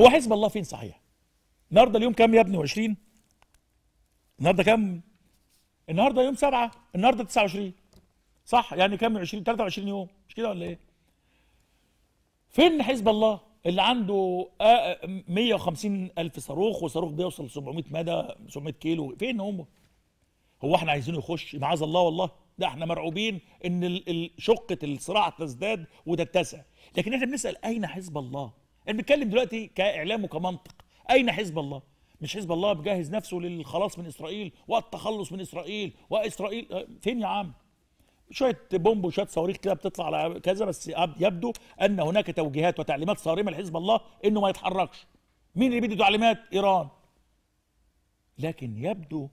هو حزب الله فين صحيح النهارده اليوم كام يا ابني 20 النهارده كام النهارده يوم 7 النهارده 29 صح يعني كام 20 23 يوم مش كده ولا ايه فين حزب الله اللي عنده 150 الف صاروخ وصاروخ بيوصل 700 مدى 700 كيلو فين هم هو احنا عايزينه يخش معاذ الله والله ده احنا مرعوبين ان شقه الصراع تزداد وتتسع لكن احنا بنسال اين حزب الله احنا بنتكلم دلوقتي كاعلام وكمنطق اين حزب الله مش حزب الله بجهز نفسه للخلاص من اسرائيل والتخلص من اسرائيل واسرائيل آه، فين يا عم شويه بومب وشويه صواريخ كده بتطلع على كذا بس يبدو ان هناك توجيهات وتعليمات صارمه لحزب الله انه ما يتحركش مين اللي بيدي تعليمات ايران لكن يبدو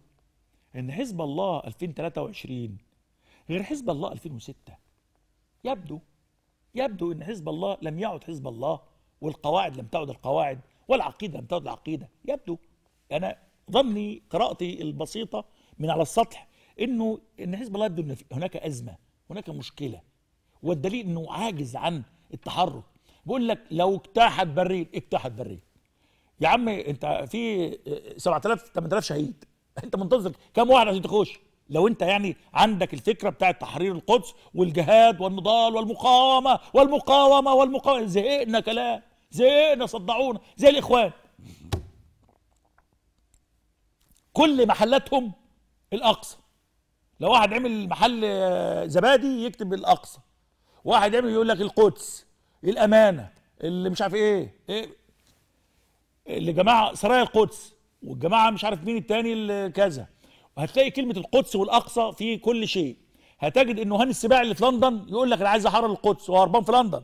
ان حزب الله 2023 غير حزب الله 2006 يبدو يبدو ان حزب الله لم يعد حزب الله والقواعد لم تعد القواعد والعقيدة لم تعد العقيدة يبدو أنا ظني قراءتي البسيطة من على السطح أنه أن حزب الله يبدو أن هناك أزمة هناك مشكلة والدليل أنه عاجز عن التحرك بقول لك لو اجتاحت بريل اجتاحت بريل يا عم انت في 7000 8000 شهيد انت منتظر كم واحد عشان تخش لو انت يعني عندك الفكره بتاعه تحرير القدس والجهاد والنضال والمقاومه والمقاومه والمقاومه زهقنا كلام زهقنا صدعونا زي الاخوان كل محلاتهم الاقصى لو واحد عمل محل زبادي يكتب الاقصى واحد عمل يقول لك القدس الامانه اللي مش عارف ايه ايه اللي جماعه سرايا القدس والجماعه مش عارف مين التاني اللي كذا وهتلاقي كلمه القدس والاقصى في كل شيء هتجد انه هاني السباع اللي في لندن يقول لك انا عايز احرر القدس وهو هربان في لندن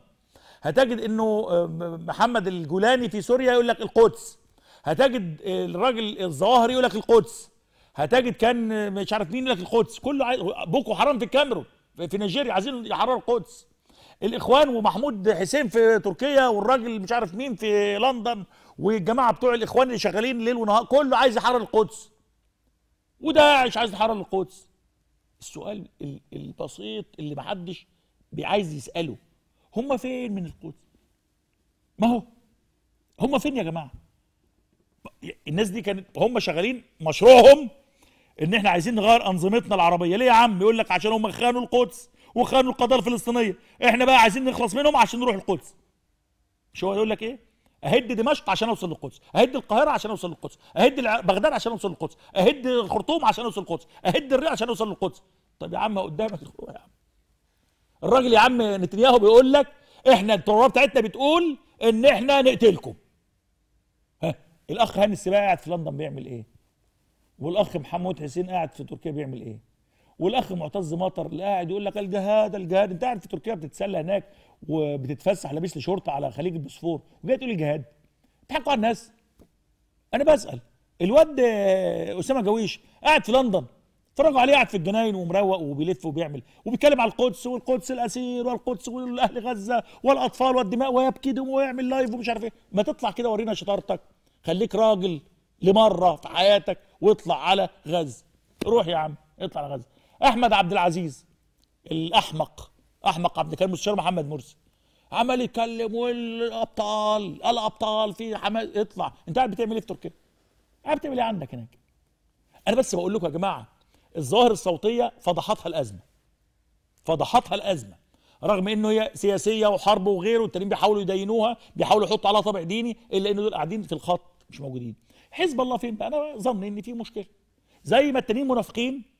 هتجد انه آه، محمد الجولاني في سوريا يقول لك القدس هتجد آه، الراجل الظواهري يقول لك القدس هتجد كان آه، مش عارف مين يقول لك القدس كله عايز بوكو حرام في الكاميرون في نيجيريا عايزين يحرروا القدس الاخوان ومحمود حسين في تركيا والراجل مش عارف مين في لندن والجماعه بتوع الاخوان اللي شغالين ليل ونهار كله عايز يحرر القدس وداعش عايز تحرر القدس السؤال البسيط اللي محدش عايز يساله هم فين من القدس ما هو هم فين يا جماعه الناس دي كانت هم شغالين مشروعهم ان احنا عايزين نغير انظمتنا العربيه ليه يا عم يقول لك عشان هم خانوا القدس وخانوا القضيه الفلسطينيه احنا بقى عايزين نخلص منهم عشان نروح القدس مش هو يقول لك ايه اهد دمشق عشان اوصل للقدس اهد القاهره عشان اوصل للقدس اهد بغداد عشان اوصل للقدس اهد الخرطوم عشان اوصل للقدس اهد الري عشان اوصل للقدس طب يا عم قدامك يا عم الراجل يا عم نتنياهو بيقول لك احنا التوراه بتاعتنا بتقول ان احنا نقتلكم ها الاخ هاني السباعي قاعد في لندن بيعمل ايه والاخ محمود حسين قاعد في تركيا بيعمل ايه والاخ معتز مطر اللي قاعد يقول لك الجهاد الجهاد انت قاعد في تركيا بتتسلى هناك وبتتفسح لابس لشرطة شرطه على خليج البوسفور وجاي تقول الجهاد جهاد بتحكوا على الناس انا بسال الواد اسامه جويش قاعد في لندن اتفرجوا عليه قاعد في الجناين ومروق وبيلف وبيعمل وبيتكلم على القدس والقدس الاسير والقدس والاهل غزه والاطفال والدماء ويبكي دم ويعمل لايف ومش عارف ايه ما تطلع كده ورينا شطارتك خليك راجل لمره في حياتك واطلع على غزه روح يا عم اطلع على غزه احمد عبد العزيز الاحمق احمق عبد الكريم مستشار محمد مرسي عمال يتكلم والابطال الابطال في حماس اطلع انت قاعد بتعمل ايه في تركيا؟ قاعد بتعمل ايه عندك هناك؟ انا بس بقول لكم يا جماعه الظاهر الصوتيه فضحتها الازمه فضحتها الازمه رغم انه هي سياسيه وحرب وغيره والتانيين بيحاولوا يدينوها بيحاولوا يحطوا عليها طابع ديني الا ان دول قاعدين في الخط مش موجودين حزب الله فين بقى انا ظني ان في مشكله زي ما التانيين منافقين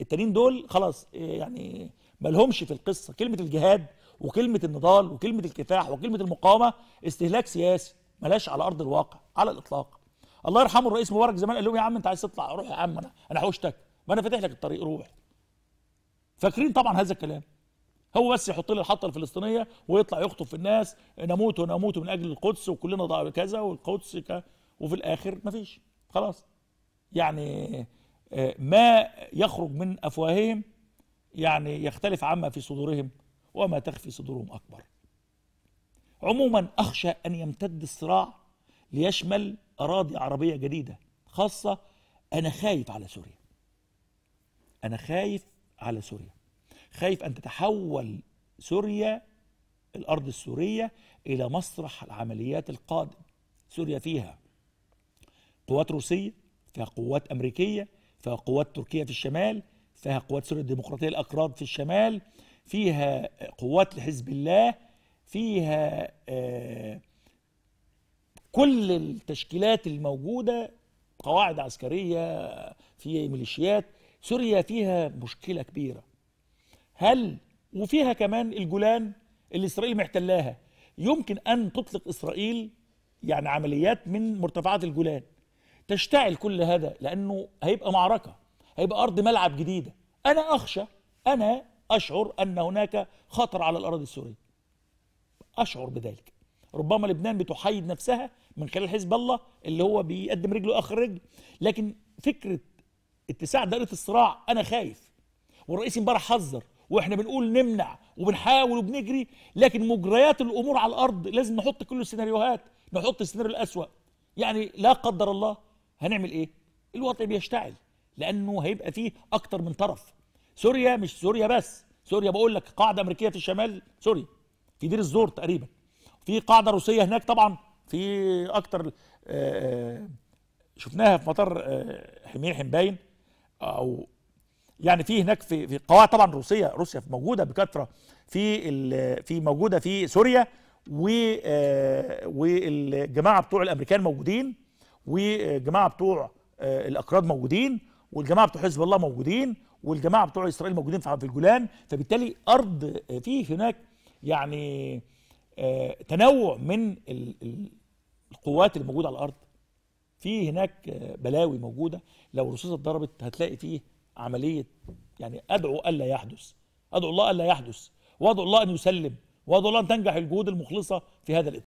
التانيين دول خلاص إيه يعني مالهمش في القصه كلمه الجهاد وكلمه النضال وكلمه الكفاح وكلمه المقاومه استهلاك سياسي ملاش على ارض الواقع على الاطلاق الله يرحمه الرئيس مبارك زمان قال لهم يا عم انت عايز تطلع روح يا عم انا انا حوشتك ما انا فاتح لك الطريق روح فاكرين طبعا هذا الكلام هو بس يحط لي الحطه الفلسطينيه ويطلع يخطف في الناس نموت ونموت من اجل القدس وكلنا ضاع كذا والقدس ك... وفي الاخر مفيش خلاص يعني آه، ما يخرج من أفواههم يعني يختلف عما في صدورهم وما تخفي صدورهم أكبر عموما أخشى أن يمتد الصراع ليشمل أراضي عربية جديدة خاصة أنا خايف على سوريا أنا خايف على سوريا خايف أن تتحول سوريا الأرض السورية إلى مسرح العمليات القادم سوريا فيها قوات روسية فيها قوات أمريكية فيها قوات في الشمال فيها قوات سوريا الديمقراطية الأكراد في الشمال فيها قوات لحزب الله فيها آه، كل التشكيلات الموجودة قواعد عسكرية في ميليشيات سوريا فيها مشكلة كبيرة هل وفيها كمان الجولان اللي إسرائيل محتلاها يمكن أن تطلق إسرائيل يعني عمليات من مرتفعات الجولان تشتعل كل هذا لانه هيبقى معركه هيبقى ارض ملعب جديده انا اخشى انا اشعر ان هناك خطر على الاراضي السوريه اشعر بذلك ربما لبنان بتحيد نفسها من خلال حزب الله اللي هو بيقدم رجله اخر رجل لكن فكره اتساع دائره الصراع انا خايف والرئيس امبارح حذر واحنا بنقول نمنع وبنحاول وبنجري لكن مجريات الامور على الارض لازم نحط كل السيناريوهات نحط السيناريو الاسوأ يعني لا قدر الله هنعمل ايه الوضع بيشتعل لانه هيبقى فيه اكتر من طرف سوريا مش سوريا بس سوريا بقول لك قاعده امريكيه في الشمال سوريا في دير الزور تقريبا في قاعده روسيه هناك طبعا في اكتر آه، آه، شفناها في مطار آه، حمير باين او يعني في هناك في في قواعد طبعا روسيه روسيا موجوده بكثره في في موجوده في سوريا و والجماعه بتوع الامريكان موجودين وجماعه بتوع آه، الاكراد موجودين والجماعه بتوع حزب الله موجودين والجماعه بتوع اسرائيل موجودين في الجولان فبالتالي ارض آه، في هناك يعني آه، تنوع من القوات اللي موجوده على الارض في هناك بلاوي موجوده لو الرصاصه اتضربت هتلاقي فيه عمليه يعني ادعو الا يحدث ادعو الله الا يحدث وادعو الله ان يسلم وادعو الله ان تنجح الجهود المخلصه في هذا الاتجاه